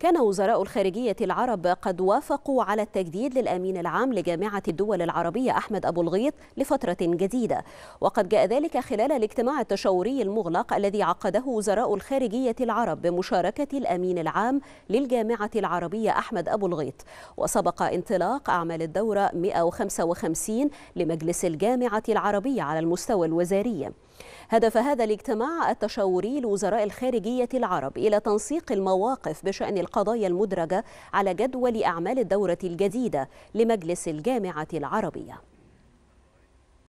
كان وزراء الخارجية العرب قد وافقوا على التجديد للأمين العام لجامعة الدول العربية أحمد أبو الغيط لفترة جديدة وقد جاء ذلك خلال الاجتماع التشاوري المغلق الذي عقده وزراء الخارجية العرب بمشاركة الأمين العام للجامعة العربية أحمد أبو الغيط وسبق انطلاق أعمال الدورة 155 لمجلس الجامعة العربية على المستوى الوزاري هدف هذا الاجتماع التشاوري لوزراء الخارجية العرب إلى تنسيق المواقف بشأن القضايا المدرجة على جدول أعمال الدورة الجديدة لمجلس الجامعة العربية